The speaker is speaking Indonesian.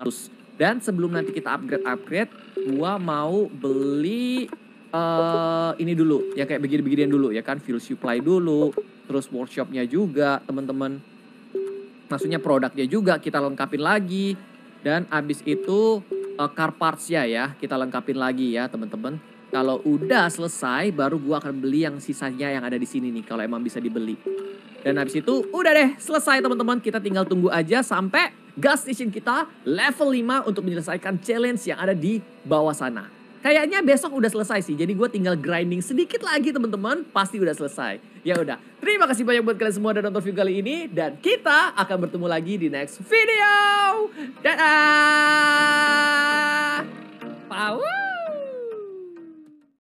harus. Dan sebelum nanti kita upgrade-upgrade, gua mau beli uh, ini dulu, ya kayak begini-beginian dulu ya kan, fuel supply dulu, terus workshopnya juga, teman-teman. Maksudnya produknya juga kita lengkapin lagi. Dan abis itu uh, car partsnya ya, kita lengkapin lagi ya, teman-teman. Kalau udah selesai, baru gua akan beli yang sisanya yang ada di sini nih, kalau emang bisa dibeli. Dan abis itu udah deh selesai teman-teman, kita tinggal tunggu aja sampai gas station kita level 5 untuk menyelesaikan challenge yang ada di bawah sana. Kayaknya besok udah selesai sih, jadi gue tinggal grinding sedikit lagi teman-teman, pasti udah selesai. Ya udah, terima kasih banyak buat kalian semua udah nonton video kali ini, dan kita akan bertemu lagi di next video. Dadah!